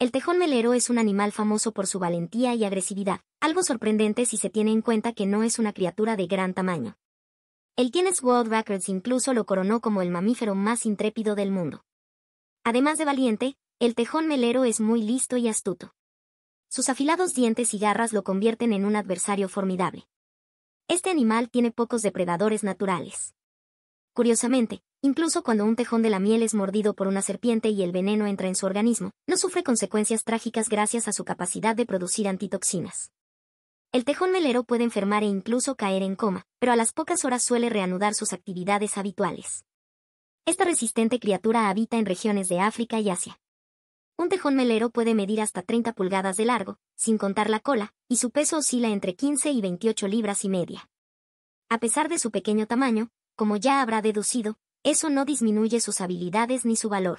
El tejón melero es un animal famoso por su valentía y agresividad, algo sorprendente si se tiene en cuenta que no es una criatura de gran tamaño. El Guinness World Records incluso lo coronó como el mamífero más intrépido del mundo. Además de valiente, el tejón melero es muy listo y astuto. Sus afilados dientes y garras lo convierten en un adversario formidable. Este animal tiene pocos depredadores naturales. Curiosamente, Incluso cuando un tejón de la miel es mordido por una serpiente y el veneno entra en su organismo, no sufre consecuencias trágicas gracias a su capacidad de producir antitoxinas. El tejón melero puede enfermar e incluso caer en coma, pero a las pocas horas suele reanudar sus actividades habituales. Esta resistente criatura habita en regiones de África y Asia. Un tejón melero puede medir hasta 30 pulgadas de largo, sin contar la cola, y su peso oscila entre 15 y 28 libras y media. A pesar de su pequeño tamaño, como ya habrá deducido, eso no disminuye sus habilidades ni su valor.